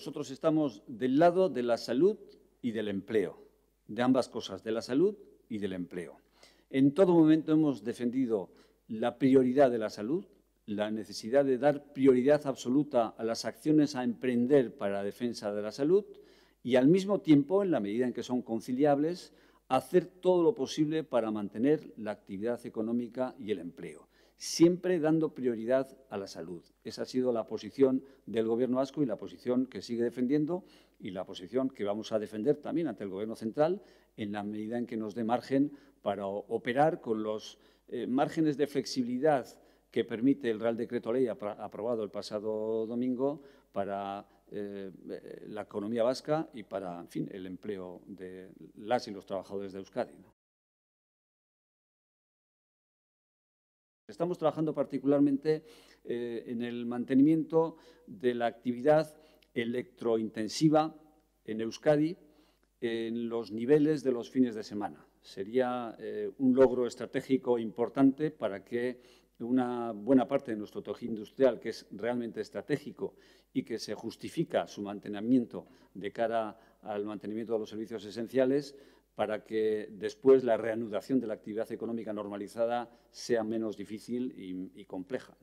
nosotros estamos del lado de la salud y del empleo, de ambas cosas, de la salud y del empleo. En todo momento hemos defendido la prioridad de la salud, la necesidad de dar prioridad absoluta a las acciones a emprender para la defensa de la salud y al mismo tiempo, en la medida en que son conciliables, hacer todo lo posible para mantener la actividad económica y el empleo siempre dando prioridad a la salud. Esa ha sido la posición del Gobierno vasco y la posición que sigue defendiendo y la posición que vamos a defender también ante el Gobierno central en la medida en que nos dé margen para operar con los eh, márgenes de flexibilidad que permite el Real Decreto Ley aprobado el pasado domingo para eh, eh, la economía vasca y para en fin, el empleo de las y los trabajadores de Euskadi. Estamos trabajando particularmente eh, en el mantenimiento de la actividad electrointensiva en Euskadi, en los niveles de los fines de semana. Sería eh, un logro estratégico importante para que una buena parte de nuestro tejido industrial, que es realmente estratégico y que se justifica su mantenimiento de cara al mantenimiento de los servicios esenciales, para que después la reanudación de la actividad económica normalizada sea menos difícil y compleja.